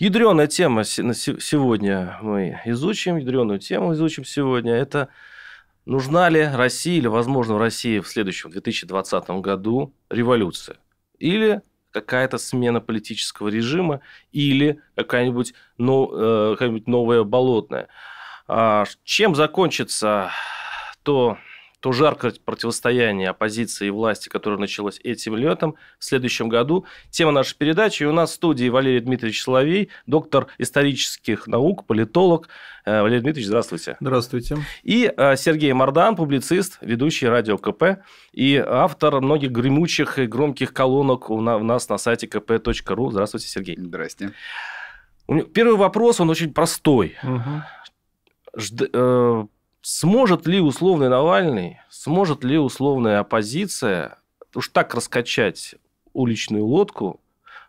Ядреная тема сегодня мы изучим, ядреную тему изучим сегодня. Это нужна ли России или, возможно, в России в следующем 2020 году революция? Или какая-то смена политического режима, или какая-нибудь ну, э, какая новая болотная? А, чем закончится то то жаркое противостояние оппозиции и власти, которое началось этим летом, в следующем году. Тема нашей передачи. И у нас в студии Валерий Дмитриевич Соловей, доктор исторических наук, политолог. Э, Валерий Дмитриевич, здравствуйте. Здравствуйте. И э, Сергей Мардан, публицист, ведущий радио КП и автор многих гремучих и громких колонок у нас на сайте kp.ru. Здравствуйте, Сергей. Здрасте. Первый вопрос, он очень простой. Угу. Жд... Э, Сможет ли условный Навальный, сможет ли условная оппозиция уж так раскачать уличную лодку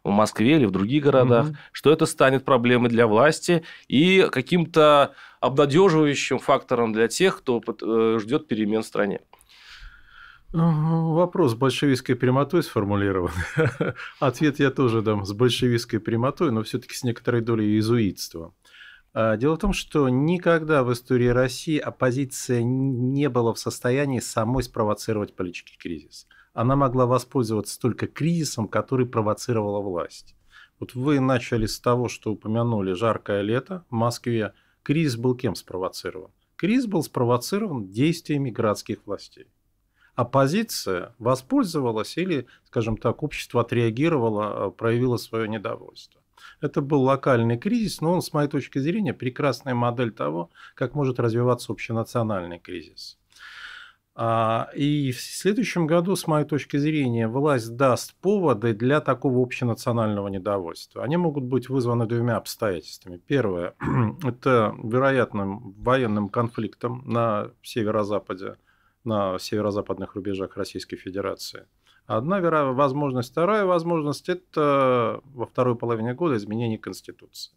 в Москве или в других городах, угу. что это станет проблемой для власти и каким-то обнадеживающим фактором для тех, кто э, ждет перемен в стране? Ну, вопрос с большевистской прямотой сформулирован. Ответ я тоже дам с большевистской прямотой, но все-таки с некоторой долей иезуитства. А, дело в том, что никогда в истории России оппозиция не была в состоянии самой спровоцировать политический кризис. Она могла воспользоваться только кризисом, который провоцировала власть. Вот вы начали с того, что упомянули жаркое лето в Москве. Кризис был кем спровоцирован? Кризис был спровоцирован действиями городских властей. Оппозиция воспользовалась или, скажем так, общество отреагировало, а, проявило свое недовольство. Это был локальный кризис, но он, с моей точки зрения, прекрасная модель того, как может развиваться общенациональный кризис. А, и в следующем году, с моей точки зрения, власть даст поводы для такого общенационального недовольства. Они могут быть вызваны двумя обстоятельствами. Первое – это вероятным военным конфликтом на северо-западе, на северо-западных рубежах Российской Федерации – Одна возможность. Вторая возможность – это во второй половине года изменение Конституции.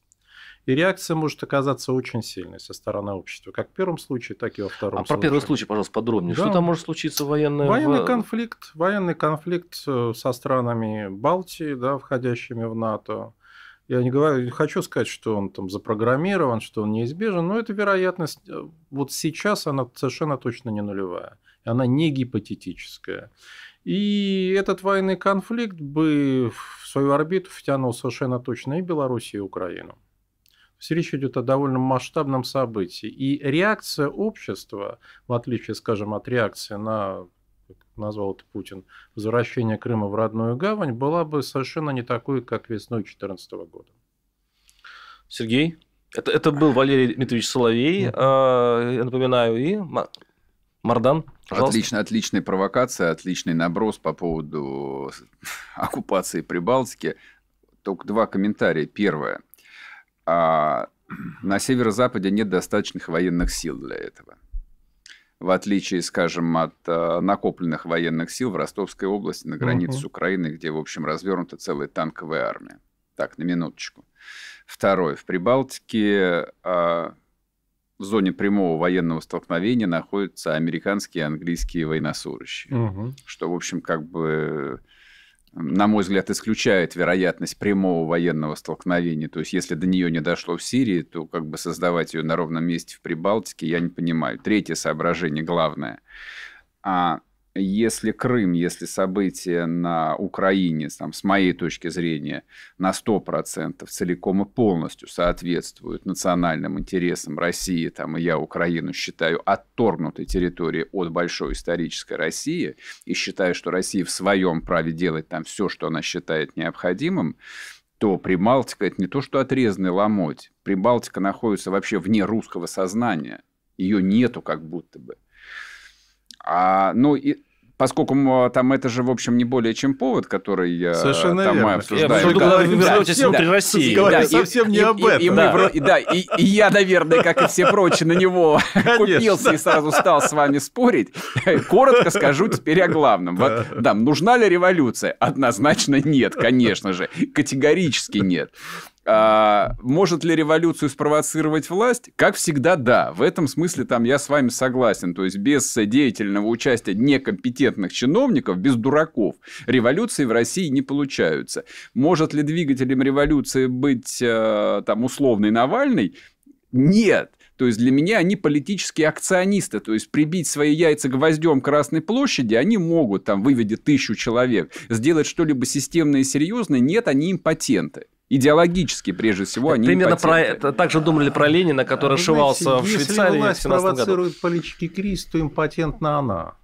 И реакция может оказаться очень сильной со стороны общества, как в первом случае, так и во втором. А случае. про первый случай, пожалуйста, подробнее. Да. Что там может случиться военное? Военный конфликт, военный конфликт э, со странами Балтии, да, входящими в НАТО. Я не говорю, не хочу сказать, что он там запрограммирован, что он неизбежен, но эта вероятность э, вот сейчас она совершенно точно не нулевая, и она не гипотетическая. И этот военный конфликт бы в свою орбиту втянул совершенно точно и Белоруссию, и Украину. То речь идет о довольно масштабном событии. И реакция общества, в отличие, скажем, от реакции на как назвал это Путин, возвращение Крыма в родную гавань, была бы совершенно не такой, как весной 2014 года. Сергей, это, это был Валерий Дмитриевич Соловей, mm-hmm. я напоминаю, и Мардан, пожалуйста. Отлично, отличная провокация, отличный наброс по поводу оккупации Прибалтики. Только два комментария. Первое. А, на северо-западе нет достаточных военных сил для этого. В отличие, скажем, от а, накопленных военных сил в Ростовской области на границе uh с Украиной, где, в общем, развернута целая танковая армия. Так, на минуточку. Второе. В Прибалтике а, в зоне прямого военного столкновения находятся американские и английские военнослужащие. Угу. Что, в общем, как бы на мой взгляд, исключает вероятность прямого военного столкновения. То есть, если до нее не дошло в Сирии, то как бы создавать ее на ровном месте в Прибалтике, я не понимаю. Третье соображение, главное. А если Крым, если события на Украине, там, с моей точки зрения, на 100% целиком и полностью соответствуют национальным интересам России, там, и я Украину считаю отторгнутой территорией от большой исторической России, и считаю, что Россия в своем праве делать там все, что она считает необходимым, то Прибалтика – это не то, что отрезанный ломоть. Прибалтика находится вообще вне русского сознания. Ее нету как будто бы. А, ну, и, Поскольку а, там это же, в общем, не более чем повод, который э, Совершенно там верно. мы обсуждаем. Я да, вернетесь да, внутрь да, России. Да, и, не и, об этом. И, и, да. Мы, и, да, и, и я, наверное, как и все прочие, на него Конечно. купился и сразу стал с вами спорить. Коротко скажу теперь о главном. Вот, да, нужна ли революция? Однозначно нет, конечно же. Категорически нет. А, может ли революцию спровоцировать власть? Как всегда, да. В этом смысле там я с вами согласен. То есть без деятельного участия некомпетентных чиновников, без дураков, революции в России не получаются. Может ли двигателем революции быть э, там условный Навальный? Нет. То есть для меня они политические акционисты, то есть прибить свои яйца гвоздем Красной площади они могут, там, выведя тысячу человек, сделать что-либо системное и серьезное, нет, они импотенты идеологически, прежде всего, они Примерно про это, так же думали про Ленина, который шивался в Швейцарии если власть в провоцирует по Крис, то импотентна она.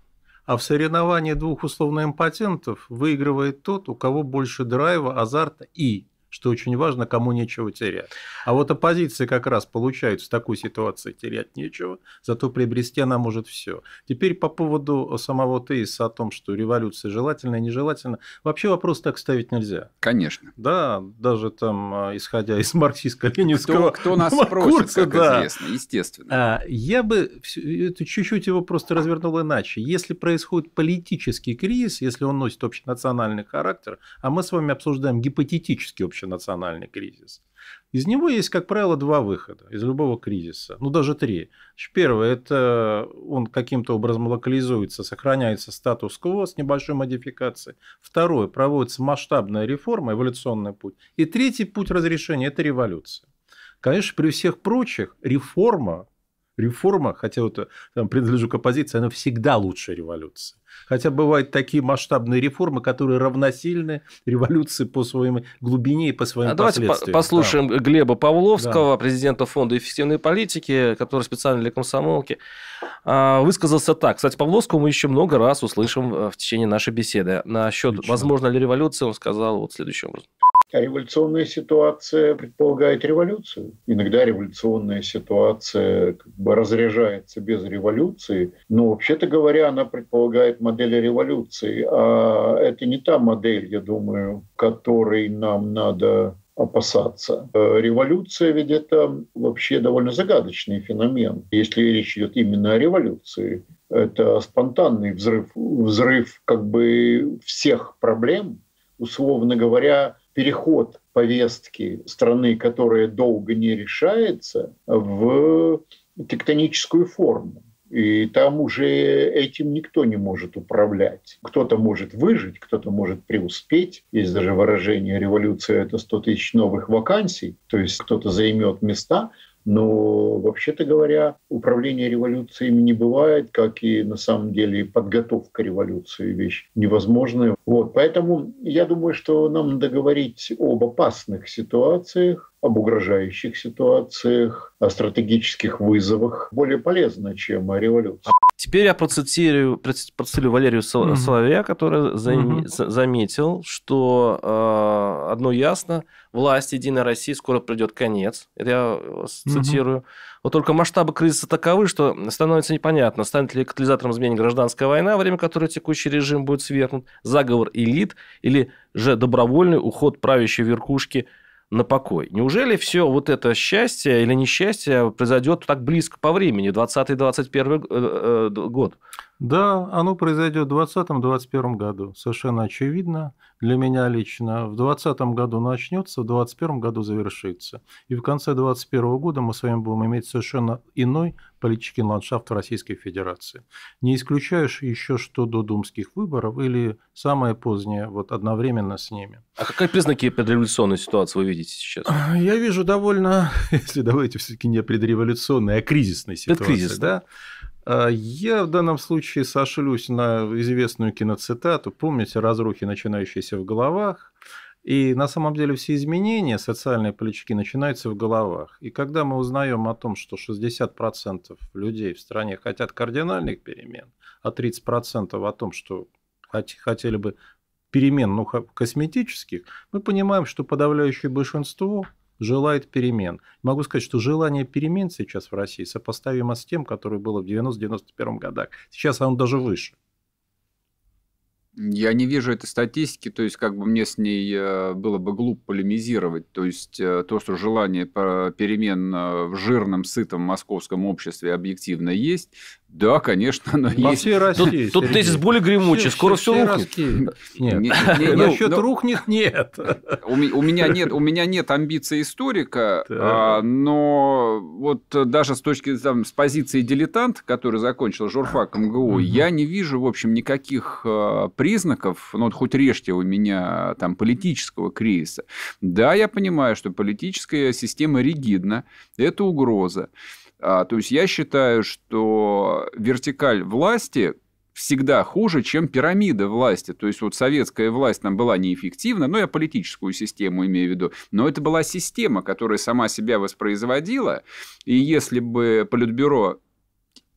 А в соревновании двух условно импотентов выигрывает тот, у кого больше драйва, азарта и что очень важно, кому нечего терять. А вот оппозиции как раз получается в такой ситуации терять нечего, зато приобрести она может все. Теперь по поводу самого тезиса о том, что революция желательна и нежелательна. Вообще вопрос так ставить нельзя. Конечно. Да, даже там, э, исходя из марксистско-ленинского... Кто, кто нас спросит? как да. известно, естественно. А, я бы чуть-чуть его просто развернул иначе. Если происходит политический кризис, если он носит общенациональный характер, а мы с вами обсуждаем гипотетический общий национальный кризис. Из него есть, как правило, два выхода, из любого кризиса, ну даже три. Первое, это он каким-то образом локализуется, сохраняется статус-кво с небольшой модификацией. Второе, проводится масштабная реформа, эволюционный путь. И третий путь разрешения – это революция. Конечно, при всех прочих реформа реформа, хотя вот э, там принадлежу к оппозиции, она всегда лучше революции. Хотя бывают такие масштабные реформы, которые равносильны революции по своей глубине и по своим а Давайте послушаем да. Глеба Павловского, да. президента Фонда эффективной политики, который специально для комсомолки а, высказался так. Кстати, Павловского мы еще много раз услышим э, в течение нашей беседы. Насчет, Отлично. возможно ли революция, он сказал вот следующим образом. А революционная ситуация предполагает революцию. Иногда революционная ситуация как бы разряжается без революции, но вообще-то говоря, она предполагает модель революции. А это не та модель, я думаю, которой нам надо опасаться. Э, революция ведь это вообще довольно загадочный феномен, если речь идет именно о революции. Это спонтанный взрыв, взрыв как бы всех проблем, условно говоря, переход повестки страны, которая долго не решается, в тектоническую форму. И там уже этим никто не может управлять. Кто-то может выжить, кто-то может преуспеть. Есть даже выражение «революция – это 100 тысяч новых вакансий», то есть кто-то займет места, но, вообще-то говоря, управление революциями не бывает, как и на самом деле подготовка революции вещь невозможная. Вот, поэтому я думаю, что нам надо говорить об опасных ситуациях, об угрожающих ситуациях, о стратегических вызовах более полезно, чем революция. Теперь я процитирую, процитирую Валерию Сол- Соловья, который за- заметил, что э, одно ясно, власть Единой России скоро придет конец. Это я э, цитирую. Вот только масштабы кризиса таковы, что становится непонятно, станет ли катализатором изменений гражданская война, время которой текущий режим будет свергнут, заговор элит или же добровольный уход правящей веркушки на покой. Неужели все вот это счастье или несчастье произойдет так близко по времени, 20-21 э, э, год? Да, оно произойдет в 2020-2021 году, совершенно очевидно для меня лично. В 2020 году начнется, в 2021 году завершится. И в конце 2021 года мы с вами будем иметь совершенно иной политический ландшафт в Российской Федерации. Не исключаешь еще, что до думских выборов или самое позднее, вот одновременно с ними. А какие признаки предреволюционной ситуации вы видите сейчас? Я вижу довольно, если давайте все-таки не предреволюционной, а кризисной ситуации. Предкризисной. Да? А, я в данном случае сошлюсь на известную киноцитату. Помните разрухи, начинающиеся в головах? И на самом деле все изменения социальные политики начинаются в головах. И когда мы узнаем о том, что 60% людей в стране хотят кардинальных перемен, а 30% о том, что хотели бы перемен ну, косметических, мы понимаем, что подавляющее большинство желает перемен. Могу сказать, что желание перемен сейчас в России сопоставимо с тем, которое было в 90-91 годах. Сейчас оно даже выше. Я не вижу этой статистики, то есть как бы мне с ней э, было бы глупо полемизировать. То есть э, то, что желание перемен э, в жирном, сытом московском обществе объективно есть, да, конечно, но Во есть. всей России. Тут, тут тезис более гремучий, скоро все, все рухнет. России. Нет. Нет, нет, Насчет ну, рухнет нет. У, у, меня нет. у меня нет амбиций историка, а, но вот даже с точки там, с позиции дилетанта, который закончил журфак МГУ, я не вижу, в общем, никаких причин признаков, ну, вот хоть режьте у меня там политического кризиса. Да, я понимаю, что политическая система ригидна, это угроза. А, то есть я считаю, что вертикаль власти всегда хуже, чем пирамида власти. То есть вот советская власть там была неэффективна, но ну, я политическую систему имею в виду, но это была система, которая сама себя воспроизводила, и если бы Политбюро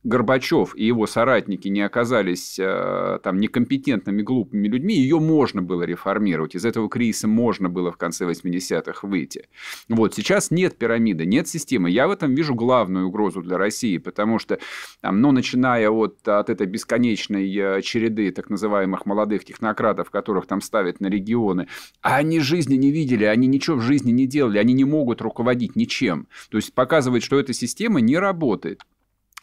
Горбачев и его соратники не оказались э, там некомпетентными, глупыми людьми, ее можно было реформировать. Из этого кризиса можно было в конце 80-х выйти. Вот сейчас нет пирамиды, нет системы. Я в этом вижу главную угрозу для России, потому что, там, ну, начиная от, от этой бесконечной э, череды так называемых молодых технократов, которых там ставят на регионы, а они жизни не видели, они ничего в жизни не делали, они не могут руководить ничем. То есть показывает, что эта система не работает.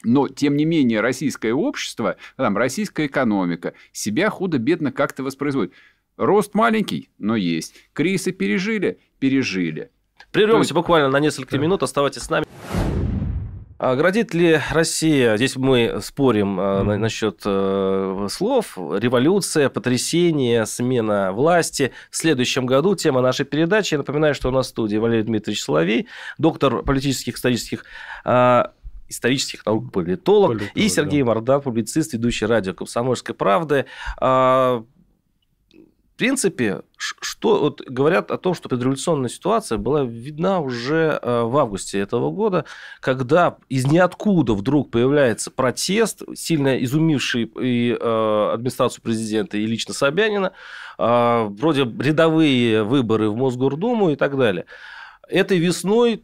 Но, тем не менее, российское общество, там, российская экономика себя худо-бедно как-то воспроизводит. Рост маленький, но есть. кризы пережили? Пережили. Прервемся есть... буквально на несколько да. минут. Оставайтесь с нами. А градит ли Россия, здесь мы спорим э, насчет э, слов, революция, потрясение, смена власти. В следующем году тема нашей передачи. Я напоминаю, что у нас в студии Валерий Дмитриевич Соловей, доктор политических, исторических э, исторических наук политолог, политолог и Сергей да. Морда, публицист, ведущий радио «Комсомольской правды». А, в принципе, что вот говорят о том, что предреволюционная ситуация была видна уже а, в августе этого года, когда из ниоткуда вдруг появляется протест, сильно изумивший и а, администрацию президента, и лично Собянина, вроде рядовые выборы в Мосгордуму и так далее. Этой весной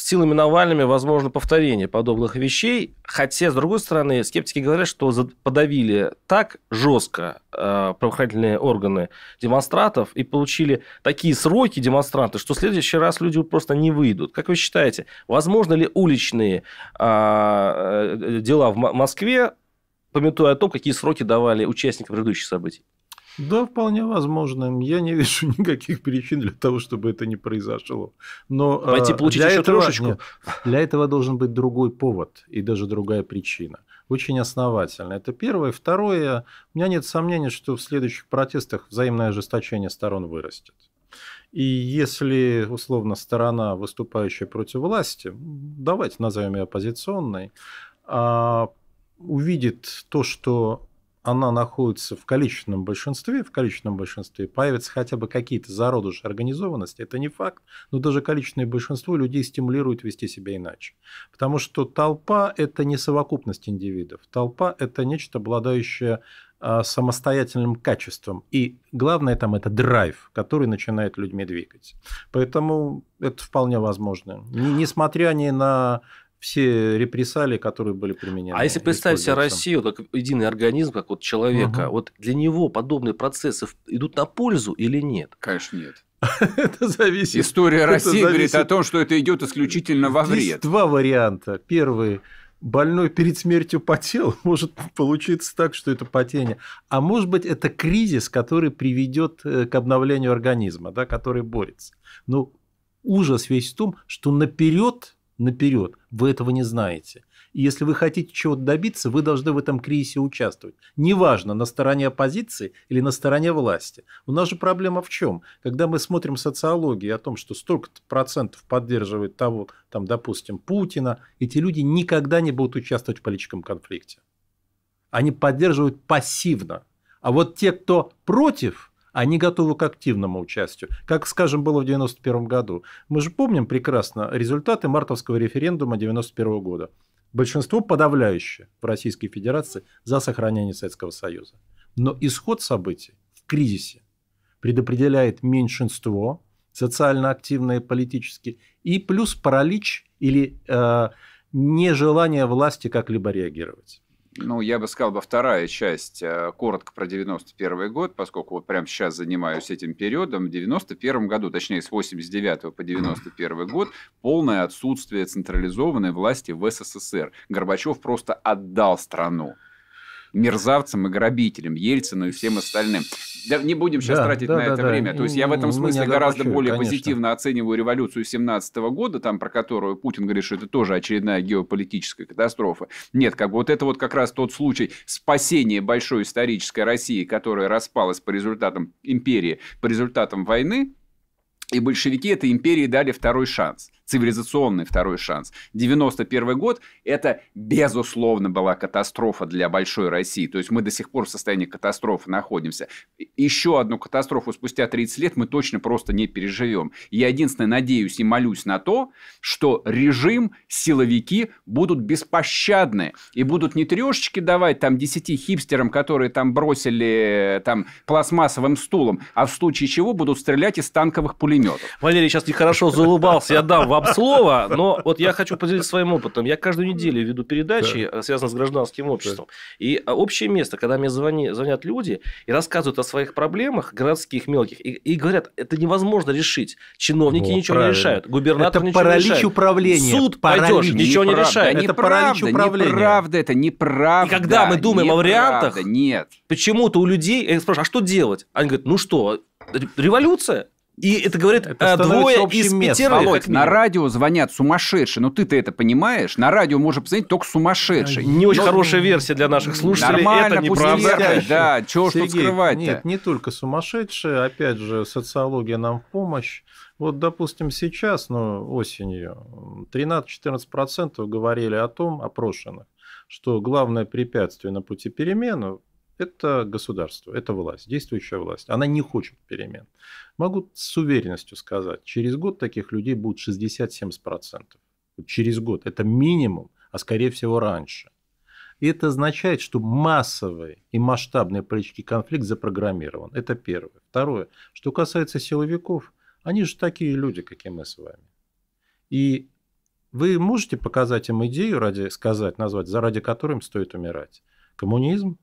силами Навальными возможно повторение подобных вещей. Хотя, с другой стороны, скептики говорят, что подавили так жестко э, правоохранительные органы демонстрантов и получили такие сроки демонстранты, что в следующий раз люди просто не выйдут. Как вы считаете, возможно ли уличные а, э, э, дела в Москве, пометуя о том, какие сроки давали участникам предыдущих событий? Да, вполне возможно. Я не вижу никаких причин для того, чтобы это не произошло. Но а, пойти получить еще этого, Нет, для этого должен быть другой повод и даже другая причина. Очень основательно. Это первое. Второе. У меня нет сомнений, что в следующих протестах взаимное ожесточение сторон вырастет. И если, условно, сторона, выступающая против власти, давайте назовем ее оппозиционной, а, увидит то, что она находится в количественном большинстве, в количественном большинстве появятся хотя бы какие-то зародыши организованности, это не факт, но даже количественное большинство людей стимулирует вести себя иначе. Потому что толпа – это не совокупность индивидов. Толпа – это нечто, обладающее а, самостоятельным качеством. И главное там это драйв, который начинает людьми двигать. Поэтому это вполне возможно. Несмотря ни на все репрессалии, которые были применены. А если представить себе Россию как единый организм, как вот человека, угу. вот для него подобные процессы идут на пользу или нет? Конечно, нет. Это зависит. История России говорит о том, что это идет исключительно во вред. Есть два варианта. Первый больной перед смертью потел, может получиться так, что это потение. А может быть, это кризис, который приведет э, к обновлению организма, да, который борется. Но ну, ужас весь в том, что наперед наперед. Вы этого не знаете. И если вы хотите чего-то добиться, вы должны в этом кризисе участвовать. Неважно, на стороне оппозиции или на стороне власти. У нас же проблема в чем? Когда мы смотрим социологию о том, что столько процентов поддерживает того, там, допустим, Путина, эти люди никогда не будут участвовать в политическом конфликте. Они поддерживают пассивно. А вот те, кто против – они готовы к активному участию, как, скажем, было в 1991 году. Мы же помним прекрасно результаты мартовского референдума 1991 года. Большинство подавляющее в Российской Федерации за сохранение Советского Союза. Но исход событий в кризисе предопределяет меньшинство, социально активное политически, и плюс паралич или э, нежелание власти как-либо реагировать ну, я бы сказал, бы вторая часть, э, коротко про 91 год, поскольку вот прямо сейчас занимаюсь этим периодом, в 91 году, точнее, с 89 по 91 год, полное отсутствие централизованной власти в СССР. Горбачев просто отдал страну мерзавцем, и грабителям, Ельцину и всем остальным. Да, не будем сейчас да, тратить да, на да, это да. время. То есть я в этом смысле гораздо вообще, более конечно. позитивно оцениваю революцию 17 года, там про которую Путин говорит, что это тоже очередная геополитическая катастрофа. Нет, как бы вот это вот как раз тот случай спасения большой исторической России, которая распалась по результатам империи, по результатам войны, и большевики этой империи дали второй шанс, цивилизационный второй шанс. 91 год – это, безусловно, была катастрофа для большой России. То есть мы до сих пор в состоянии катастрофы находимся. Еще одну катастрофу спустя 30 лет мы точно просто не переживем. Я единственное надеюсь и молюсь на то, что режим, силовики будут беспощадны и будут не трешечки давать там 10 хипстерам, которые там бросили э, там пластмассовым стулом, а в случае чего будут стрелять из танковых пулеметов пулеметов. Валерий сейчас нехорошо заулыбался, я дам вам слово, но вот я хочу поделиться своим опытом. Я каждую неделю веду передачи, да. Э, связанные с гражданским обществом. И э, общее место, когда мне звонят люди и рассказывают о своих проблемах, городских, мелких, и, говорят, это невозможно решить. Чиновники ничего не решают, губернатор ничего не решает. Это паралич управления. Суд паралич, пойдешь, ничего не решает. это паралич управления. Неправда, это неправда. И когда мы думаем о вариантах, нет. почему-то у людей, я спрашиваю, а что делать? Они говорят, ну что, революция? И это говорит это э, двое из пятерых. Володь, на радио звонят сумасшедшие. Ну ты-то это понимаешь. На радио может позвонить только сумасшедший. Не очень Но... хорошая версия для наших слушателей. Нормально, это неправда. Веркой, да, чего что скрывать -то? Нет, не только сумасшедшие. Опять же, социология нам в помощь. Вот, допустим, сейчас, ну, осенью, 13-14% говорили о том, опрошенных, что главное препятствие на пути перемену это государство, это власть, действующая власть. Она не хочет перемен. Могу с уверенностью сказать, через год таких людей будет 60-70%. Через год. Это минимум, а скорее всего раньше. И это означает, что массовый и масштабный политический конфликт запрограммирован. Это первое. Второе. Что касается силовиков, они же такие люди, как и мы с вами. И вы можете показать им идею, ради, сказать, назвать, за ради которой им стоит умирать? Коммунизм?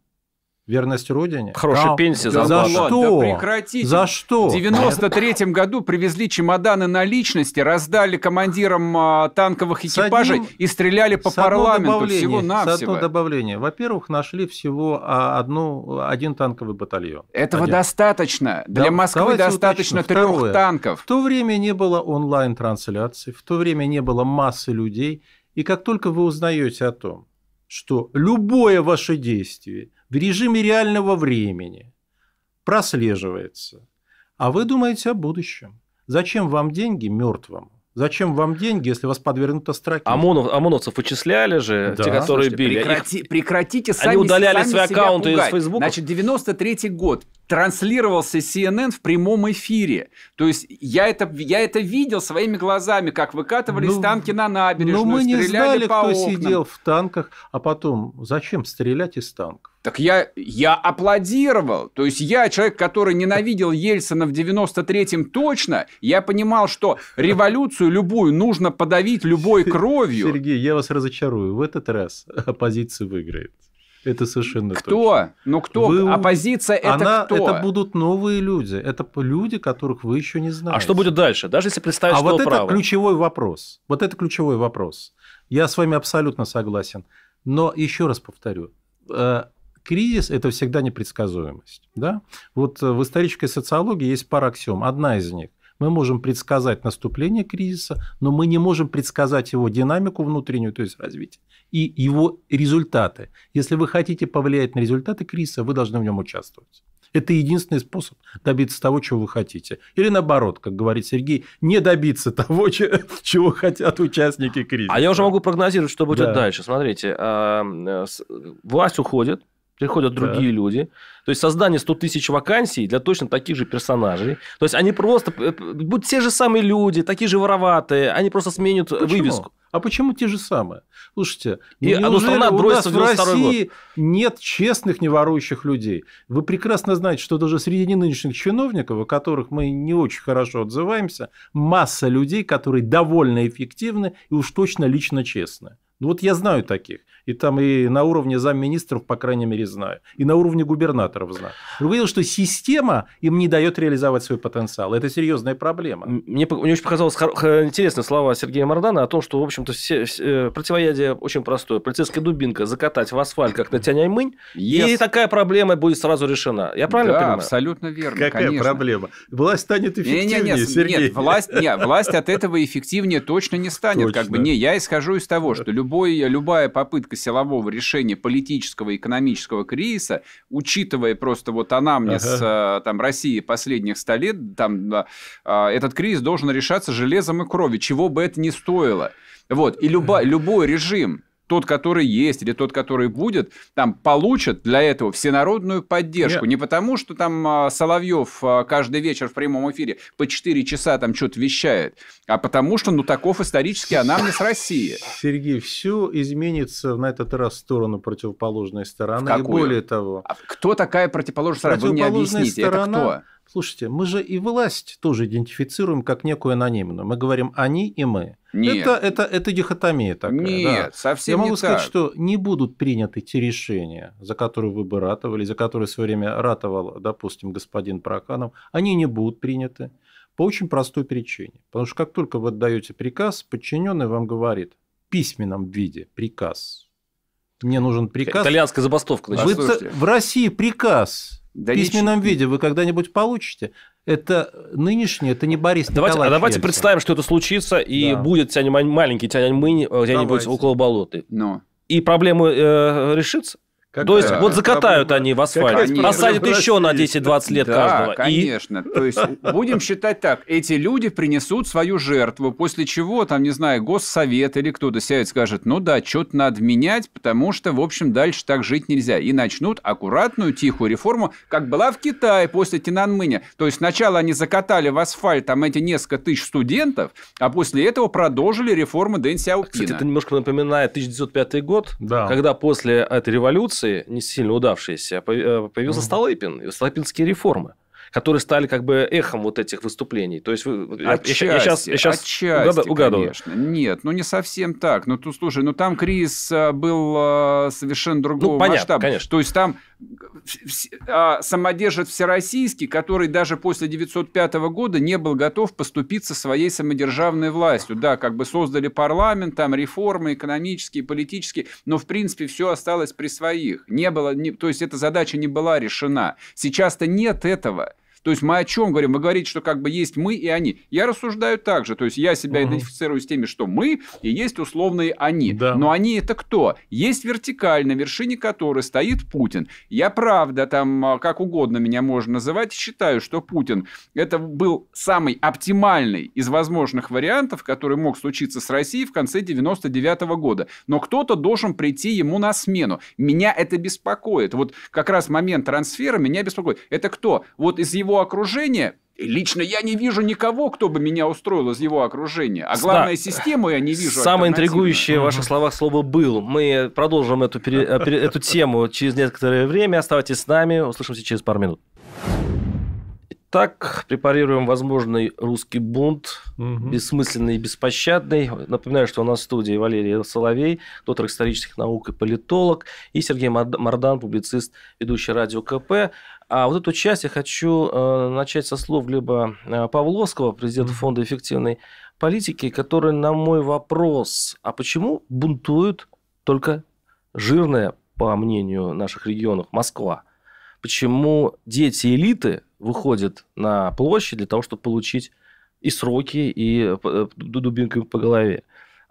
верность родине. Хорошая да, пенсия да, за что? Да прекратите. За что? В 93 году привезли чемоданы на личности, раздали командирам а, танковых экипажей одним, и стреляли по парламенту всего навсего. С одно добавление. Во-первых, нашли всего а, одну, один танковый батальон. Этого один. достаточно. Для да, Москвы достаточно уточним. трех Второе. танков. В то время не было онлайн-трансляций, в то время не было массы людей. И как только вы узнаете о том, что любое ваше действие – в режиме реального времени прослеживается. А вы думаете о будущем. Зачем вам деньги мертвому? Зачем вам деньги, если вас подвергнут остроке? ОМОНов, ОМОНовцев вычисляли же, да. те, которые Слушайте, били. Прекрати, Их... Прекратите сами Они удаляли сами свои аккаунты пугать. из Фейсбука. Значит, 93-й год. Транслировался CNN в прямом эфире. То есть, я это, я это видел своими глазами, как выкатывались ну, танки на набережную, Но ну, мы не знали, кто окнам. сидел в танках, а потом, зачем стрелять из танков? Так я, я аплодировал. То есть я, человек, который ненавидел Ельцина в 93-м точно, я понимал, что революцию любую нужно подавить любой кровью. Сергей, я вас разочарую. В этот раз оппозиция выиграет. Это совершенно кто? точно. Ну кто? Вы... Оппозиция это Она... кто? Это будут новые люди. Это люди, которых вы еще не а знаете. А что будет дальше? Даже если представить, а что вот это право. ключевой вопрос. Вот это ключевой вопрос. Я с вами абсолютно согласен. Но еще раз повторю. Э, кризис – это всегда непредсказуемость. Да? Вот э, в исторической социологии есть пара аксиом. Одна из них мы можем предсказать наступление кризиса, но мы не можем предсказать его динамику внутреннюю, то есть развитие, и его результаты. Если вы хотите повлиять на результаты кризиса, вы должны в нем участвовать. Это единственный способ добиться того, чего вы хотите. Или наоборот, как говорит Сергей, не добиться того, чего хотят участники кризиса. А я уже могу прогнозировать, что будет да. дальше. Смотрите, а, э, э, власть уходит, приходят да. другие люди. То есть создание 100 тысяч вакансий для точно таких же персонажей. То есть они просто э, будут те же самые люди, такие же вороватые, они просто сменят Почему? вывеску. А почему те же самые? Слушайте, и а ну, страна у нас в России год? нет честных, неворующих людей. Вы прекрасно знаете, что даже среди нынешних чиновников, о которых мы не очень хорошо отзываемся, масса людей, которые довольно эффективны и уж точно лично честны. Ну вот я знаю таких и там и на уровне замминистров, по крайней мере, знаю, и на уровне губернаторов знаю. Увидел, что система им не дает реализовать свой потенциал. Это серьезная проблема. Мне, мне очень показалось интересно слова Сергея Мордана о том, что, в общем-то, все, все, э, противоядие очень простое. Полицейская дубинка закатать в асфальт, как на тяньмынь, yes. и такая проблема будет сразу решена. Я правильно да, понимаю? абсолютно верно, Какая конечно. проблема? Власть станет эффективнее, не, не, не, Сергей. Нет, власть, не, власть от этого эффективнее точно не станет. Точно. Как бы, не, я исхожу из того, что любой, любая попытка силового решения политического и экономического кризиса, учитывая просто вот анамнез ага. Э, там, России последних 100 лет, там, э, этот кризис должен решаться железом и кровью, чего бы это ни стоило. Вот. И любо, любой режим, тот, который есть, или тот, который будет, там получат для этого всенародную поддержку. Нет. Не потому, что там а, Соловьев а, каждый вечер в прямом эфире по 4 часа там что-то вещает, а потому что, ну, таков исторический анамнез России. Сергей, все изменится на этот раз в сторону противоположной стороны. В какую? И более того... А кто такая противоположная сторона? Противоположная Вы мне объясните, сторона... это кто? Слушайте, мы же и власть тоже идентифицируем как некую анонимную. Мы говорим «они» и «мы». Нет. Это, это, это дихотомия такая. Нет, да. совсем Я могу не сказать, так. что не будут приняты те решения, за которые вы бы ратовали, за которые в свое время ратовал, допустим, господин Проканов. Они не будут приняты по очень простой причине. Потому что как только вы отдаете приказ, подчиненный вам говорит в письменном виде приказ. Мне нужен приказ. Итальянская забастовка. Значит. Вы в России приказ да в письменном виде вы когда-нибудь получите. Это нынешнее, это не Борис давайте, Николаевич. А давайте Ельцин. представим, что это случится, и да. будет тянь маленький тяньмынь э, где-нибудь около болоты. Но. Ну. И проблема э, решится? Как, То есть, да, вот закатают они в асфальт, конечно, посадят еще на 10-20 лет да, каждого. конечно. И... То есть, будем считать так, эти люди принесут свою жертву, после чего, там, не знаю, госсовет или кто-то сядет, скажет, ну да, что-то надо менять, потому что, в общем, дальше так жить нельзя. И начнут аккуратную, тихую реформу, как была в Китае после Тинанмыня. То есть, сначала они закатали в асфальт там эти несколько тысяч студентов, а после этого продолжили реформы Дэн Сяопина. Кстати, это немножко напоминает 1905 год, да. когда после этой революции реформации, не сильно удавшейся, а э, появился mm-hmm. Столыпин и Столыпинские реформы которые стали как бы эхом вот этих выступлений. То есть вы, отчасти, я, сейчас, я сейчас отчасти, угадываю. Конечно. Нет, ну не совсем так. Ну, ты, слушай, ну там кризис э, был э, совершенно ну, другого ну, понятно, масштаба. Конечно. То есть там а, самодержец всероссийский, который даже после 905 года не был готов поступиться своей самодержавной властью. Да, как бы создали парламент, там реформы экономические, политические, но в принципе все осталось при своих. Не было, не, то есть эта задача не была решена. Сейчас-то нет этого. То есть мы о чем говорим? Вы говорите, что как бы есть мы и они. Я рассуждаю так же. То есть я себя угу. идентифицирую с теми, что мы, и есть условные они. Да. Но они это кто? Есть вертикаль, на вершине которой стоит Путин. Я правда там а, как угодно меня можно называть, считаю, что Путин это был самый оптимальный из возможных вариантов, который мог случиться с Россией в конце 99 -го года. Но кто-то должен прийти ему на смену. Меня это беспокоит. Вот как раз момент трансфера меня беспокоит. Это кто? Вот из его его окружения Лично я не вижу никого, кто бы меня устроил из его окружения. А главная да. систему я не вижу. Самое интригующее в ваших словах слово «был». Мы продолжим эту, э, пере... эту тему через некоторое время. Оставайтесь с нами. Услышимся через пару минут. Так, препарируем возможный русский бунт, угу. бессмысленный и беспощадный. Напоминаю, что у нас в студии Валерий Соловей, доктор исторических наук и политолог, и Сергей Мордан, публицист, ведущий радио КП. А вот эту часть я хочу э, начать со слов Глеба э, Павловского, президента фонда эффективной политики, который на мой вопрос, а почему бунтуют только жирные, по мнению наших регионов, Москва? Почему дети элиты выходят на площадь для того, чтобы получить и сроки, и э, дубинками по голове?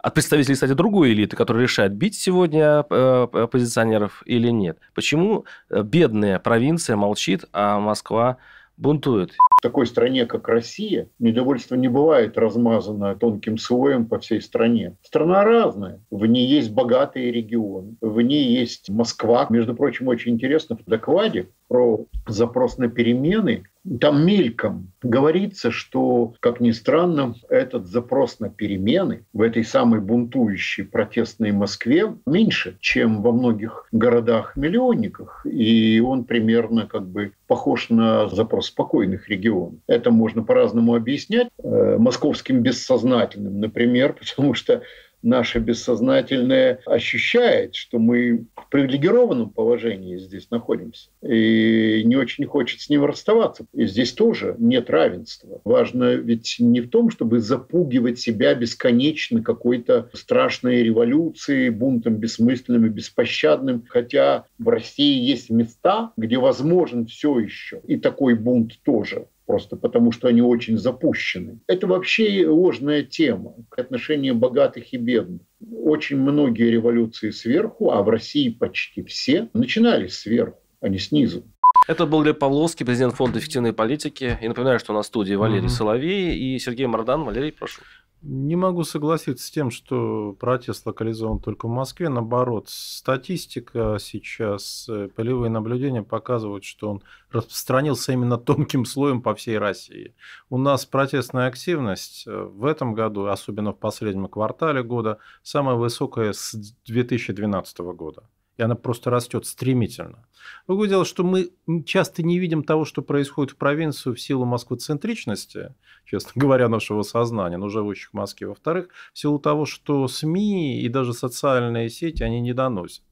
от представителей, кстати, другой элиты, которая решает, бить сегодня э, оппозиционеров или нет. Почему э, бедная провинция молчит, а Москва бунтует? В такой стране, как Россия, недовольство не бывает размазано тонким слоем по всей стране. Страна разная. В ней есть богатые регионы, в ней есть Москва. Между прочим, очень интересно, в докладе про запрос на перемены, там мельком говорится, что, как ни странно, этот запрос на перемены в этой самой бунтующей протестной Москве меньше, чем во многих городах-миллионниках. И он примерно как бы похож на запрос спокойных регионов. Это можно по-разному объяснять. Э, московским бессознательным, например, потому что наше бессознательное ощущает, что мы в привилегированном положении здесь находимся. И не очень хочет с ним расставаться. И здесь тоже нет равенства. Важно ведь не в том, чтобы запугивать себя бесконечно какой-то страшной революцией, бунтом бессмысленным и беспощадным. Хотя в России есть места, где возможен все еще. И такой бунт тоже просто потому что они очень запущены. Это вообще ложная тема, отношения богатых и бедных. Очень многие революции сверху, а в России почти все, начинались сверху, а не снизу. Это был Глеб Павловский, президент фонда эффективной политики. И напоминаю, что у нас в студии Валерий mm-hmm. Соловей и Сергей Мардан. Валерий, прошу. Не могу согласиться с тем, что протест локализован только в Москве. Наоборот, статистика сейчас, э, полевые наблюдения показывают, что он распространился именно тонким слоем по всей России. У нас протестная активность э, в этом году, особенно в последнем квартале года, самая высокая с 2012 года и она просто растет стремительно. Другое дело, что мы часто не видим того, что происходит в провинцию в силу москвоцентричности, честно говоря, нашего сознания, но живущих в Москве. Во-вторых, в силу того, что СМИ и даже социальные сети, они не доносят.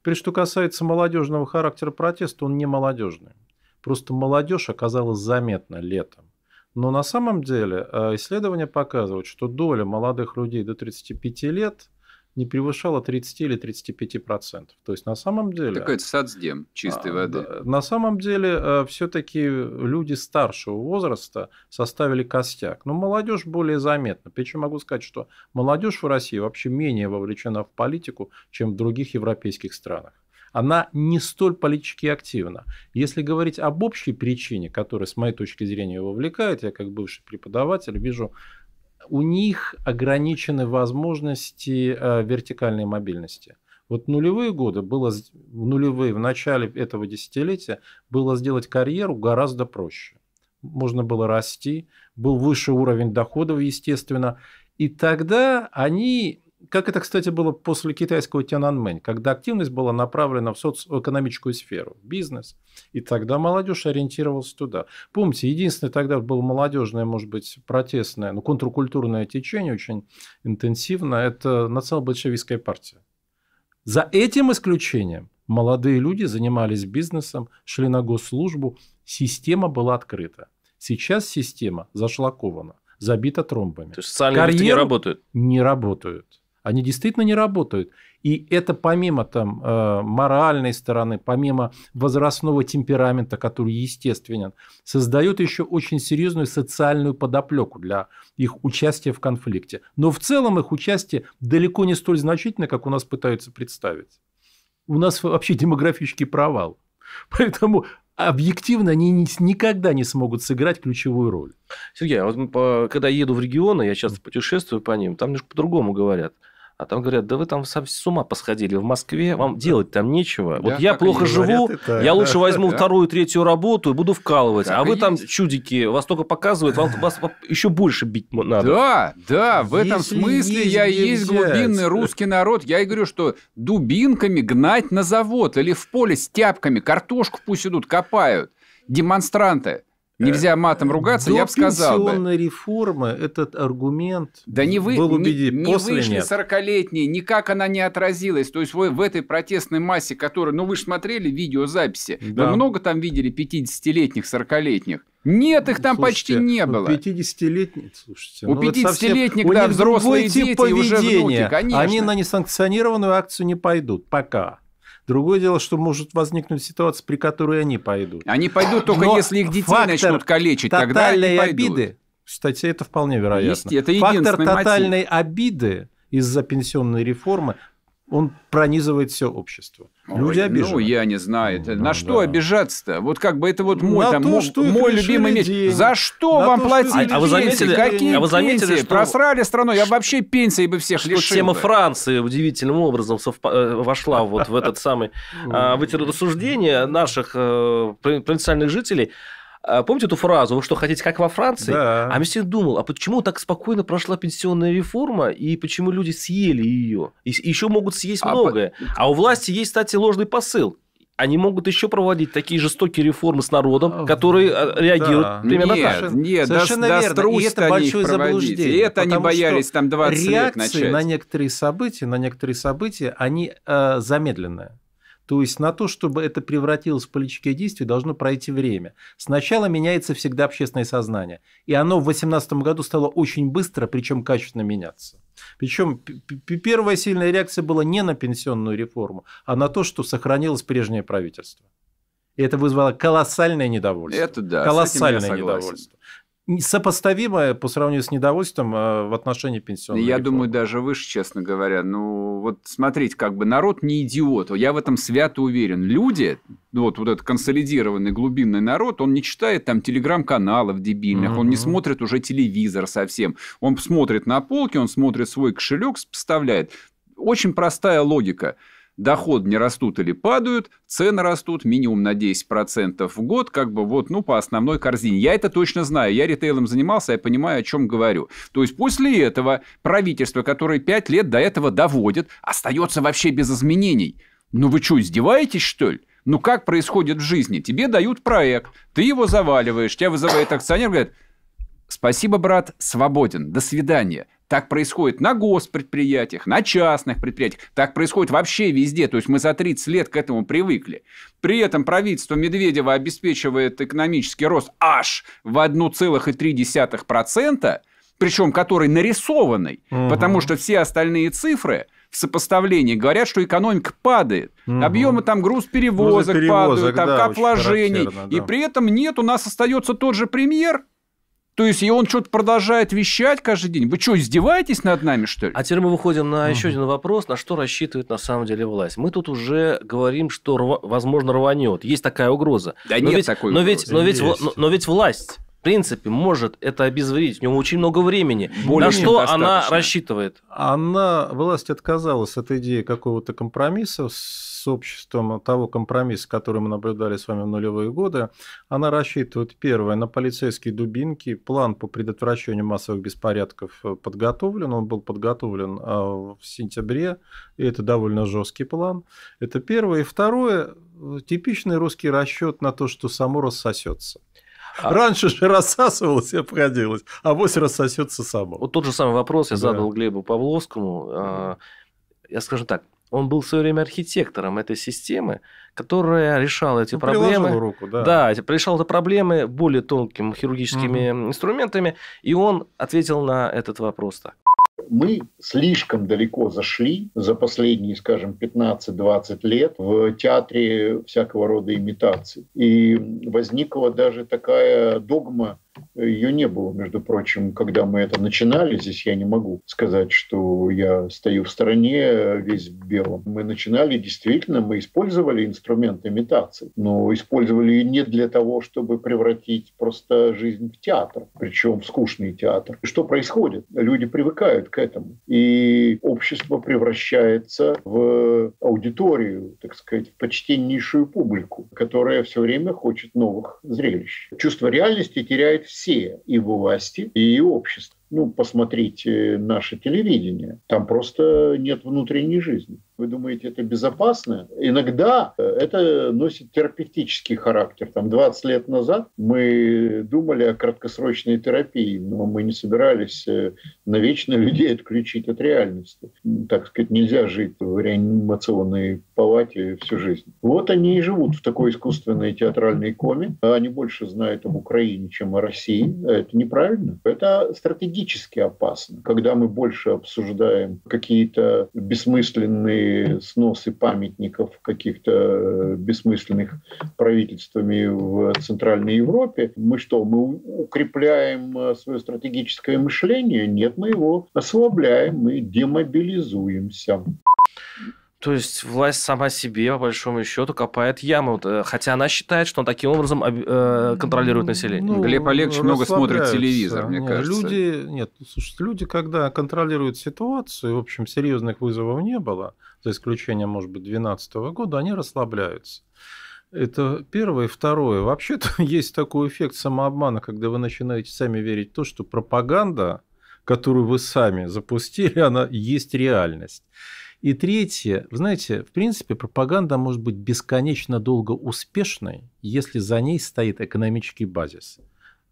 Теперь, что касается молодежного характера протеста, он не молодежный. Просто молодежь оказалась заметна летом. Но на самом деле э, исследования показывают, что доля молодых людей до 35 лет – не превышала 30 или 35 процентов. То есть на самом деле... Такой сацдем чистой а, воды. на самом деле э, все-таки люди старшего возраста составили костяк. Но молодежь более заметна. Причем могу сказать, что молодежь в России вообще менее вовлечена в политику, чем в других европейских странах она не столь политически активна. Если говорить об общей причине, которая, с моей точки зрения, вовлекает, я как бывший преподаватель вижу у них ограничены возможности э, вертикальной мобильности. Вот нулевые годы было, нулевые в начале этого десятилетия было сделать карьеру гораздо проще. Можно было расти, был выше уровень доходов, естественно. И тогда они как это, кстати, было после китайского Тяньаньмэнь, когда активность была направлена в социоэкономическую сферу, бизнес. И тогда молодежь ориентировалась туда. Помните, единственное тогда было молодежное, может быть, протестное, но ну, контркультурное течение очень интенсивно, это национал-большевистская партия. За этим исключением молодые люди занимались бизнесом, шли на госслужбу, система была открыта. Сейчас система зашлакована, забита тромбами. То есть социальные Карьеру не работают? Не работают они действительно не работают. И это помимо там э, моральной стороны, помимо возрастного темперамента, который естественен, создает еще очень серьезную социальную подоплеку для их участия в конфликте. Но в целом их участие далеко не столь значительно, как у нас пытаются представить. У нас вообще демографический провал. Поэтому объективно они никогда не смогут сыграть ключевую роль. Сергей, а вот когда еду в регионы, я часто путешествую по ним, там немножко по-другому говорят – а там говорят, да вы там с ума посходили в Москве, вам делать там нечего. Да, вот я плохо живу, говорят, я да, лучше возьму да. вторую, третью работу и буду вкалывать. Так а вы есть. там чудики, вас только показывают, вам, вас еще больше бить надо. Да, да, в Если этом смысле я есть глубинный русский народ. Я и говорю, что дубинками гнать на завод или в поле с тяпками, картошку пусть идут, копают. Демонстранты. Нельзя матом э, ругаться, я бы сказал. Пенсионная бы. реформа, этот аргумент да не вы, был убедив. Не, не После вышли 40-летние, никак она не отразилась. То есть вы в этой протестной массе, которая... Ну, вы же смотрели видеозаписи. Да. Вы много там видели 50-летних, 40-летних? Нет, их там слушайте, почти не ну, было. Ну, у 50-летних, слушайте, у ну, 50-летних, совсем... да, взрослые дети поведения. уже внуки, конечно. Они на несанкционированную акцию не пойдут пока. Другое дело, что может возникнуть ситуация, при которой они пойдут. Они пойдут только Но если их детей начнут калечить, Тотальные обиды, кстати, это вполне вероятно. Есть, это Фактор тотальной мотив. обиды из-за пенсионной реформы он пронизывает все общество. Ой, Люди ну, обижены. Ну, я не знаю. Это, ну, на да, что обижаться-то? Вот как бы это вот мой, там, то, что мой любимый меч. За что на вам то, платили А, а вы заметили, Какие а вы заметили, пенсии? Что... Просрали страну. Я вообще пенсии бы всех лишил. Тема бы. Франции удивительным образом совп... Э, вошла вот в этот самый а, в эти рассуждения наших э, провинциальных жителей. А, помните эту фразу, вы что, хотите, как во Франции? Да. А Мистин думал, а почему так спокойно прошла пенсионная реформа, и почему люди съели ее? И еще могут съесть а многое. По... А у власти есть, кстати, ложный посыл они могут еще проводить такие жестокие реформы с народом, а, которые а, реагируют да. примерно нет, так. Нет, совершенно да, верно. Да и это большое заблуждение. И это они боялись там 20 лет начать. на некоторые события, на некоторые события, они э, замедленные. То есть на то, чтобы это превратилось в политические действия, должно пройти время. Сначала меняется всегда общественное сознание. И оно в 2018 году стало очень быстро, причем качественно меняться. Причем первая сильная реакция была не на пенсионную реформу, а на то, что сохранилось прежнее правительство. И это вызвало колоссальное недовольство. Это да. Колоссальное недовольство сопоставимое по сравнению с недовольством э, в отношении пенсионного. Я реформы. думаю, даже выше, честно говоря. Ну, вот смотрите, как бы народ не идиот. Я в этом свято уверен. Люди, ну, вот, вот этот консолидированный глубинный народ, он не читает там телеграм-каналов дебильных, mm-hmm. он не смотрит уже телевизор совсем. Он смотрит на полки, он смотрит свой кошелек, поставляет. Очень простая логика – доходы не растут или падают, цены растут минимум на 10% в год, как бы вот, ну, по основной корзине. Я это точно знаю, я ритейлом занимался, я понимаю, о чем говорю. То есть после этого правительство, которое 5 лет до этого доводит, остается вообще без изменений. Ну вы что, издеваетесь, что ли? Ну как происходит в жизни? Тебе дают проект, ты его заваливаешь, тебя вызывает акционер, говорит, спасибо, брат, свободен, до свидания. Так происходит на госпредприятиях, на частных предприятиях. Так происходит вообще везде. То есть мы за 30 лет к этому привыкли. При этом правительство Медведева обеспечивает экономический рост аж в 1,3%, причем который нарисованный, угу. потому что все остальные цифры в сопоставлении говорят, что экономика падает. Угу. Объемы там грузперевозок, грузоперевозок падают, там да, Да. И при этом нет, у нас остается тот же премьер, то есть, и он что-то продолжает вещать каждый день. Вы что, издеваетесь над нами, что ли? А теперь мы выходим на еще один вопрос, на что рассчитывает на самом деле власть. Мы тут уже говорим, что, рва... возможно, рванет. Есть такая угроза. Да но нет ведь, такой но угрозы. Ведь, но, ведь, но, но ведь власть, в принципе, может это обезвредить. У него очень много времени. Более на что она рассчитывает? Она, власть отказалась от идеи какого-то компромисса с с обществом а того компромисса, который мы наблюдали с вами в нулевые годы, она рассчитывает, первое, на полицейские дубинки. План по предотвращению массовых беспорядков э, подготовлен, он был подготовлен э, в сентябре, и это довольно жесткий план. Это первое. И второе, э, типичный русский расчет на то, что само рассосется. А... Раньше же рассасывалось и обходилось, а вось рассосется само. Вот тот же самый вопрос я задал да. Глебу Павловскому. А, я скажу так, он был в свое время архитектором этой системы, которая решала эти ну, проблемы. руку, да. Да, решал эти проблемы более тонкими хирургическими угу. инструментами, и он ответил на этот вопрос так. Мы слишком далеко зашли за последние, скажем, 15-20 лет в театре всякого рода имитаций. И возникла даже такая догма ее не было, между прочим, когда мы это начинали. Здесь я не могу сказать, что я стою в стороне весь в белом. Мы начинали, действительно, мы использовали инструмент имитации, но использовали не для того, чтобы превратить просто жизнь в театр, причем в скучный театр. Что происходит? Люди привыкают к этому, и общество превращается в аудиторию, так сказать, в почти низшую публику, которая все время хочет новых зрелищ. Чувство реальности теряет все и власти, и общество. Ну, посмотрите э, наше телевидение. Там просто нет внутренней жизни. Вы думаете, это безопасно? Иногда э, это носит терапевтический характер. Там 20 лет назад мы думали о краткосрочной терапии, но мы не собирались э, навечно людей отключить от реальности. Так сказать, нельзя жить в реанимационной палате всю жизнь. Вот они и живут в такой искусственной театральной коме. Они больше знают об Украине, чем о России. Это неправильно. Это стратегически опасно. Когда мы больше обсуждаем какие-то бессмысленные сносы памятников каких-то э, бессмысленных правительствами в Центральной Европе. Мы что, мы укрепляем э, свое стратегическое мышление? Нет, мы его ослабляем, мы демобилизуемся. То есть власть сама себе, по большому счету, копает яму. Э, хотя она считает, что он таким образом э, контролирует население. Ну, Глеб Олегович много смотрит телевизор, мне нет, кажется. Люди, нет, ну, слушайте, люди, когда контролируют ситуацию, в общем, серьезных вызовов не было, за исключением, может быть, 2012 года, они расслабляются. Это первое. Второе. Вообще-то есть такой эффект самообмана, когда вы начинаете сами верить в то, что пропаганда, которую вы сами запустили, она есть реальность. И третье, вы знаете, в принципе, пропаганда может быть бесконечно долго успешной, если за ней стоит экономический базис.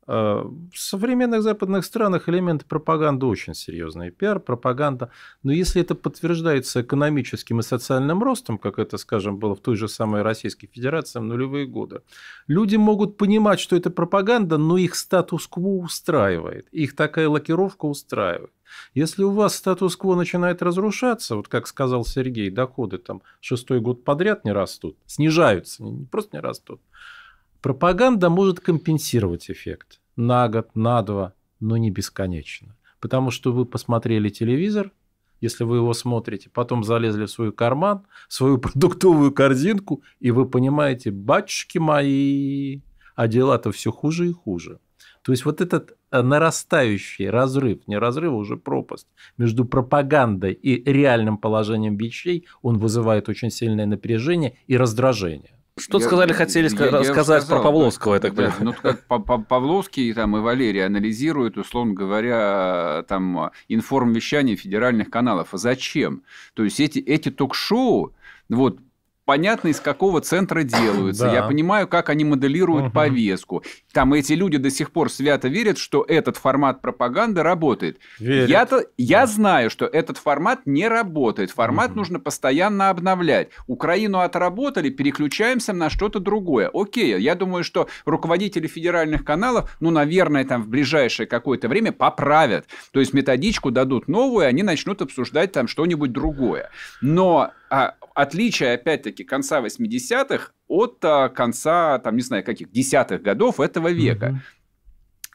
Э, в современных западных странах элементы пропаганды очень серьезные. Пиар, пропаганда. Но если это подтверждается экономическим и социальным ростом, как это, скажем, было в той же самой Российской Федерации в нулевые годы, люди могут понимать, что это пропаганда, но их статус-кво устраивает. Их такая лакировка устраивает. Если у вас статус-кво начинает разрушаться, вот как сказал Сергей, доходы там шестой год подряд не растут, снижаются, не просто не растут, Пропаганда может компенсировать эффект на год, на два, но не бесконечно. Потому что вы посмотрели телевизор, если вы его смотрите, потом залезли в свой карман, в свою продуктовую корзинку, и вы понимаете, батюшки мои, а дела-то все хуже и хуже. То есть вот этот э, нарастающий разрыв, не разрыв, а уже пропасть между пропагандой и реальным положением вещей, он вызывает очень сильное напряжение и раздражение. Что я, сказали, хотели я, я сказать сказал, про Павловского, так, я так да, Ну, как П -п Павловский там, и Валерий анализируют, условно говоря, там, информ-вещание федеральных каналов. А зачем? То есть эти, эти ток-шоу, вот понятно, из какого центра делаются. Да. Я понимаю, как они моделируют угу. повестку. Там эти люди до сих пор свято верят, что этот формат пропаганды работает. Я-то, я да. знаю, что этот формат не работает. Формат угу. нужно постоянно обновлять. Украину отработали, переключаемся на что-то другое. Окей, я думаю, что руководители федеральных каналов, ну, наверное, там в ближайшее какое-то время поправят. То есть методичку дадут новую, и они начнут обсуждать там что-нибудь другое. Но а отличие, опять-таки, конца 80-х от а, конца, там, не знаю, каких, десятых годов этого века. mm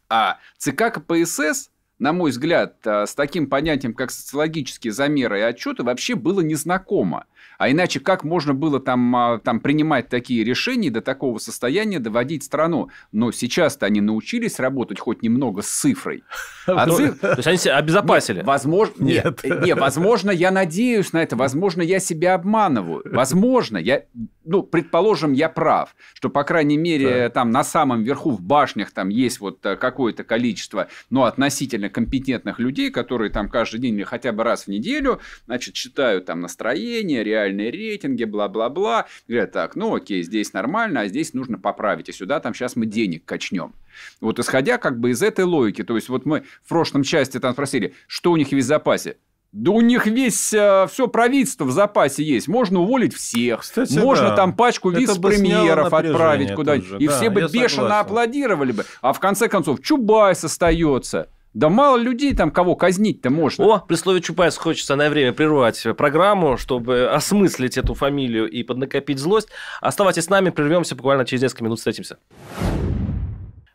А ЦК КПСС на мой взгляд, э, с таким понятием, как социологические замеры и отчеты, вообще было незнакомо. А иначе как можно было там, а, там принимать такие решения, до такого состояния доводить страну? Но сейчас-то они научились работать хоть немного с цифрой. А ну, циф... То есть они себя обезопасили? Ну, Нет, возможно... Э, Нет. Нет. Нет, возможно, я надеюсь на это. Возможно, я себя обманываю. Возможно, я... Ну, предположим, я прав, что, по крайней мере, да. там на самом верху в башнях там есть вот э, какое-то количество, ну, относительно действительно компетентных людей, которые там каждый день или хотя бы раз в неделю, значит, читают там настроение, реальные рейтинги, бла-бла-бла. Говорят, так, ну окей, здесь нормально, а здесь нужно поправить, и сюда там сейчас мы денег качнем. Вот исходя как бы из этой логики, то есть вот мы в прошлом части там спросили, что у них есть в запасе? Да у них весь э, все правительство в запасе есть. Можно уволить всех. Кстати, можно да. там пачку вице-премьеров отправить куда-нибудь. И да, все бы бешено аплодировали бы. А в конце концов Чубайс остается. Да мало людей там, кого казнить-то можно. О, при слове Чупайс хочется на время прервать программу, чтобы осмыслить эту фамилию и поднакопить злость. Оставайтесь с нами, прервемся буквально через несколько минут, встретимся.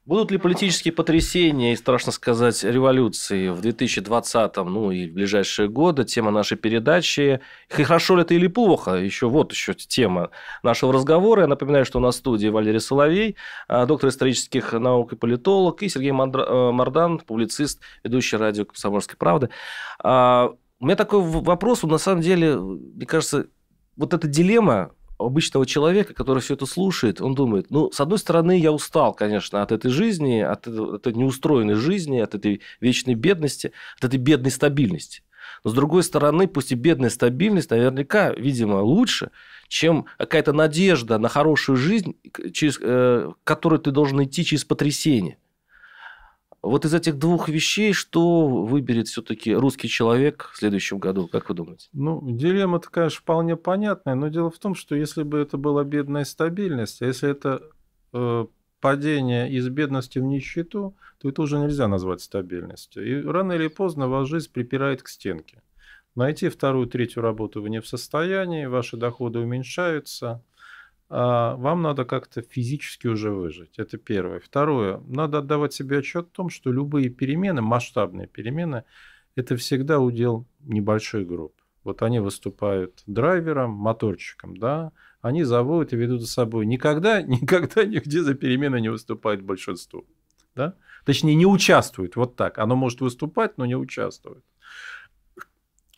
Будут ли политические потрясения и, страшно сказать, революции в 2020, ну и в ближайшие годы? Тема нашей передачи. Хорошо ли это или плохо? Еще вот еще тема нашего разговора. Я напоминаю, что у нас в студии Валерий Соловей, а, доктор исторических наук и политолог, и Сергей Мардан, э, публицист, ведущий радио «Комсомольской правды». А, у меня такой вопрос, на самом деле, мне кажется, вот эта дилемма, обычного человека, который все это слушает, он думает, ну, с одной стороны, я устал, конечно, от этой жизни, от, от этой неустроенной жизни, от этой вечной бедности, от этой бедной стабильности. Но с другой стороны, пусть и бедная стабильность наверняка, видимо, лучше, чем какая-то надежда на хорошую жизнь, через, э, к которой ты должен идти через потрясение. Вот из этих двух вещей, что выберет все-таки русский человек в следующем году, как вы думаете? Ну, дилемма такая конечно, вполне понятная, но дело в том, что если бы это была бедная стабильность, а если это э, падение из бедности в нищету, то это уже нельзя назвать стабильностью. И рано или поздно вас жизнь припирает к стенке. Найти вторую, третью работу вы не в состоянии, ваши доходы уменьшаются, а, вам надо как-то физически уже выжить. Это первое. Второе, надо отдавать себе отчет о том, что любые перемены, масштабные перемены, это всегда удел небольшой группы. Вот они выступают драйвером, моторчиком, да, они заводят и ведут за собой. Никогда, никогда нигде за перемены не выступает большинство. Да? Точнее, не участвует вот так. Оно может выступать, но не участвует.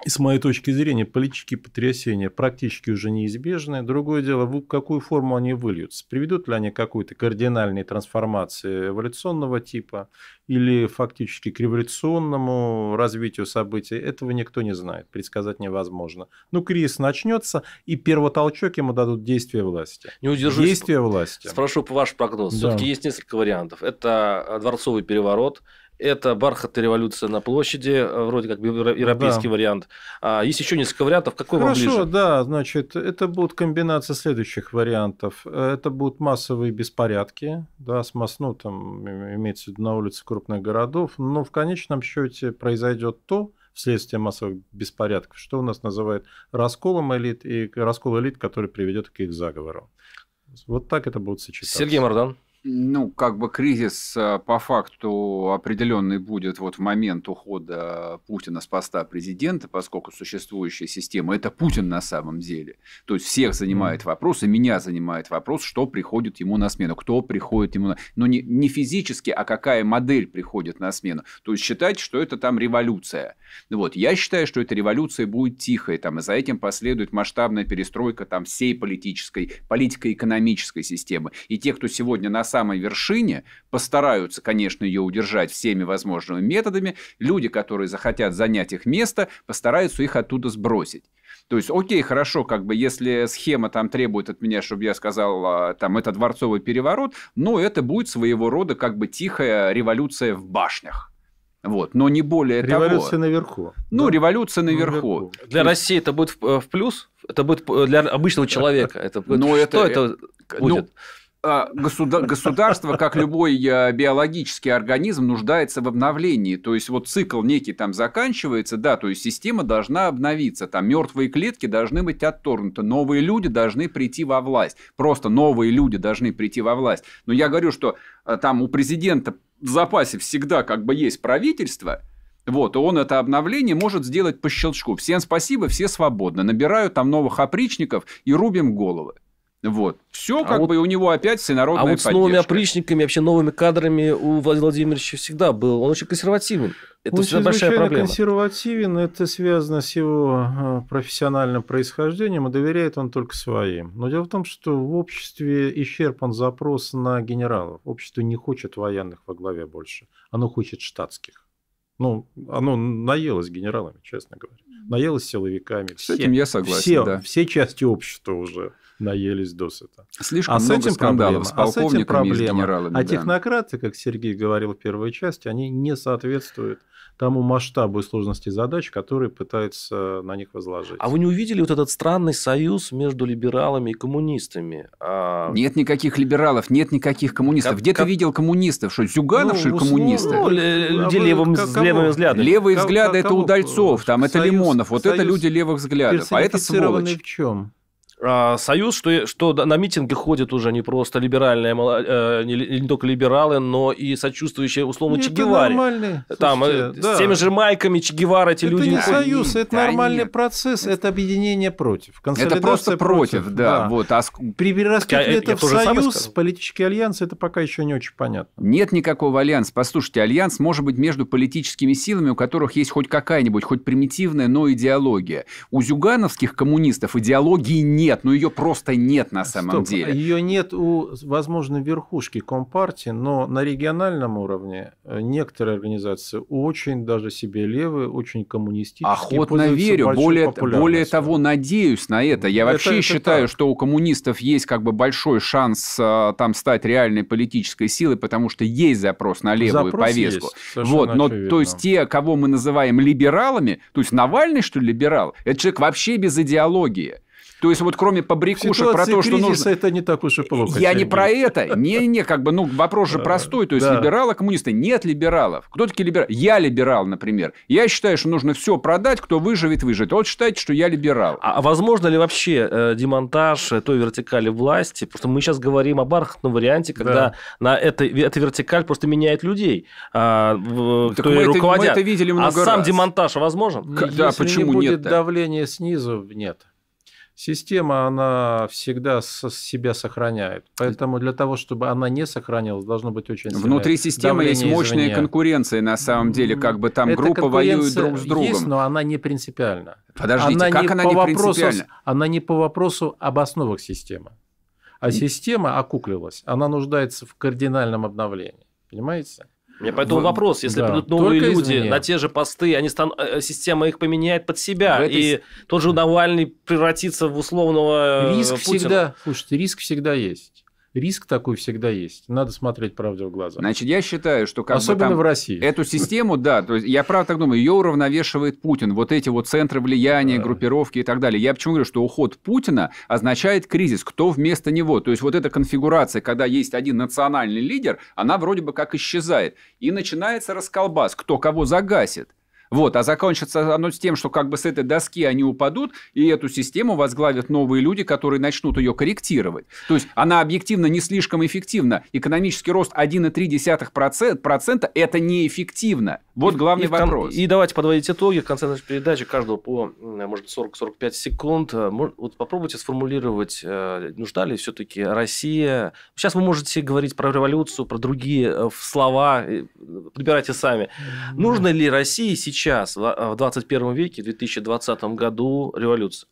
И с моей точки зрения, политические потрясения практически уже неизбежны. Другое дело, в какую форму они выльются. Приведут ли они к какой-то кардинальной трансформации эволюционного типа или фактически к революционному развитию событий, этого никто не знает, предсказать невозможно. Ну, кризис начнется, и первотолчок ему дадут действия власти. Не удержусь. Действия власти. Спрошу ваш прогноз. Да. Все-таки есть несколько вариантов. Это дворцовый переворот – это бархатная революция на площади, э, вроде как европейский да. вариант. А есть еще несколько вариантов. Какой Хорошо, вам ближе? Хорошо, да, значит, это будет комбинация следующих вариантов. Э, это будут массовые беспорядки, да, с масс, ну, там, имеется в виду на улице крупных городов, но в конечном счете произойдет то, вследствие массовых беспорядков, что у нас называют расколом элит и раскол элит, который приведет к их заговору. Вот так это будет сочетаться. Сергей Мардан. Ну, как бы кризис а, по факту определенный будет вот в момент ухода Путина с поста президента, поскольку существующая система – это Путин на самом деле. То есть всех занимает вопрос, и меня занимает вопрос, что приходит ему на смену, кто приходит ему на... Ну, не, не физически, а какая модель приходит на смену. То есть считать, что это там революция. Ну вот, я считаю, что эта революция будет тихой, там, и за этим последует масштабная перестройка там всей политической, политико-экономической системы. И те, кто сегодня на самой вершине, постараются, конечно, ее удержать всеми возможными методами, люди, которые захотят занять их место, постараются их оттуда сбросить. То есть, окей, хорошо, как бы, если схема там требует от меня, чтобы я сказал, а, там, это дворцовый переворот, но это будет своего рода как бы тихая революция в башнях. Вот, но не более революция того. наверху. Ну, да? революция ну, наверху. наверху. Для есть... России это будет э, в плюс, это будет э, для обычного человека. Это будет... Но ну, что это, это э, будет? Ну, а, государ... государство, как любой а, биологический организм, нуждается в обновлении. То есть вот цикл некий там заканчивается, да, то есть система должна обновиться, там мертвые клетки должны быть отторгнуты, новые люди должны прийти во власть. Просто новые люди должны прийти во власть. Но я говорю, что а, там у президента в запасе всегда как бы есть правительство, вот, и он это обновление может сделать по щелчку. Всем спасибо, все свободны. Набирают там новых опричников и рубим головы. Вот. Все а как вот, бы у него опять всенародная А вот поддержка. с новыми опричниками, вообще новыми кадрами у Владимира Владимировича всегда был. Он очень консервативен. Это он большая проблема. консервативен. Это связано с его э, профессиональным происхождением. И доверяет он только своим. Но дело в том, что в обществе исчерпан запрос на генералов. Общество не хочет военных во главе больше. Оно хочет штатских. Ну, оно наелось генералами, честно говоря. Наелось силовиками. С все, этим я согласен, все, да. Все части общества уже наелись досыта. Слишком а много с этим скандалов проблема, с полковниками а с этим проблема. с генералами. А технократы, как Сергей говорил в первой части, они не соответствуют тому масштабу и сложности задач, которые пытаются на них возложить. А вы не увидели вот этот странный союз между либералами и коммунистами? А... Нет никаких либералов, нет никаких коммунистов. Как, Где как... ты видел коммунистов? Что, Зюганов, ну, что ли, ну, коммунисты? Ну, а ну людей левым, а левые взгляды. Левые взгляды – это удальцов, там это Лимонов. Вот это люди левых взглядов. А это сволочь. в чем? А, союз, что, что на митинги ходят уже не просто либеральные, э, не, не только либералы, но и сочувствующие условно Че Геваре. Там э, Слушайте, с теми же майками Че Гевара эти это люди. Это не ходят. союз, это да нормальный нет. процесс, это объединение против. Это просто против, против да. да. Вот. А... Перерастет я, это я в союз, политический альянс, это пока еще не очень понятно. Нет никакого альянса. Послушайте, альянс может быть между политическими силами, у которых есть хоть какая-нибудь, хоть примитивная, но идеология. У зюгановских коммунистов идеологии нет нет, ну ее просто нет на самом Стоп, деле. Ее нет у, возможно, верхушки Компартии, но на региональном уровне э, некоторые организации очень даже себе левые, очень коммунистические. Охотно верю. Более, более того, надеюсь на это. Я это, вообще это считаю, так. что у коммунистов есть как бы большой шанс э, там стать реальной политической силой, потому что есть запрос на левую запрос повестку. Есть, вот, но очевидно. то есть те, кого мы называем либералами, то есть Навальный, что ли, либерал, это человек вообще без идеологии. То есть, вот кроме побрякушек про то, что нужно... это не так уж и плохо. Я не про это. Не-не, как бы, ну, вопрос же э, простой. То есть, либералы, коммунисты. Нет либералов. Кто такие либералы? Я либерал, например. Я считаю, что нужно все продать, кто выживет, выживет. Вот считайте, что я либерал. А, а возможно ли вообще э, демонтаж той вертикали власти? Потому что мы сейчас говорим о бархатном варианте, когда на это, эта вертикаль просто меняет людей, а, кто мы руководят. мы это видели много а сам демонтаж возможен? Да, Если почему не будет нет? давление снизу, нет. Система, она всегда себя сохраняет. Поэтому для того, чтобы она не сохранилась, должно быть очень сильное Внутри системы есть мощная извне. конкуренция, на самом деле, как бы там Эта группа воюет друг с другом. Есть, но она не принципиальна. Подождите, она как не она по не вопросу, Она не по вопросу об основах системы. А система окуклилась, она нуждается в кардинальном обновлении. Понимаете? Мне поэтому Вы... вопрос, если да. придут новые Только люди изменения. на те же посты, они стан... Э, э, система их поменяет под себя, этой... и тот же Навальный превратится в условного Риск Путина. всегда, слушайте, риск всегда есть. Риск такой всегда есть. Надо смотреть правде в глаза. Значит, я считаю, что как Особенно бы там в России. Эту систему, да, то есть я правда так думаю, ее уравновешивает Путин. Вот эти вот центры влияния, да. группировки и так далее. Я почему говорю, что уход Путина означает кризис. Кто вместо него? То есть вот эта конфигурация, когда есть один национальный лидер, она вроде бы как исчезает. И начинается расколбас. Кто кого загасит? Вот, а закончится оно с тем, что как бы с этой доски они упадут, и эту систему возглавят новые люди, которые начнут ее корректировать. То есть она объективно не слишком эффективна. Экономический рост 1,3% – это неэффективно. Вот главный и вопрос. Кон... И давайте подводить итоги. В конце нашей передачи каждого по, может, 40-45 секунд. Вот попробуйте сформулировать, э, нужна ли все-таки Россия. Сейчас вы можете говорить про революцию, про другие э, слова. Выбирайте э, сами. Нужно ли России сейчас сейчас, э, в 21 веке, в 2020 году революция?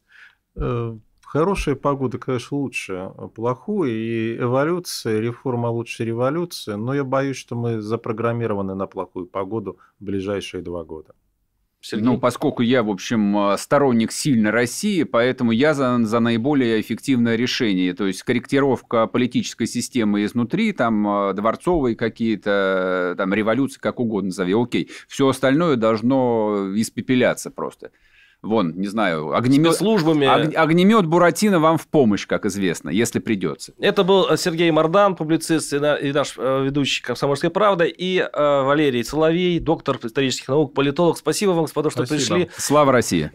Э, хорошая погода, конечно, лучше а плохую, и эволюция, реформа лучше революции, но я боюсь, что мы запрограммированы на плохую погоду в ближайшие два года. Сергей? Ну, поскольку я, в общем, э, сторонник сильной России, поэтому я за, за наиболее эффективное решение. То есть корректировка политической системы изнутри, там э, дворцовые какие-то, э, там революции, как угодно зови, окей. Все остальное должно испепеляться просто вон, не знаю, огнемет... службами. Ог... Огнемет Буратино вам в помощь, как известно, если придется. Это был э, Сергей Мордан, публицист и, наш э, ведущий «Комсомольской правды», и э, Валерий Соловей, доктор исторических наук, политолог. Спасибо вам, господа, что Спасибо. пришли. Слава России!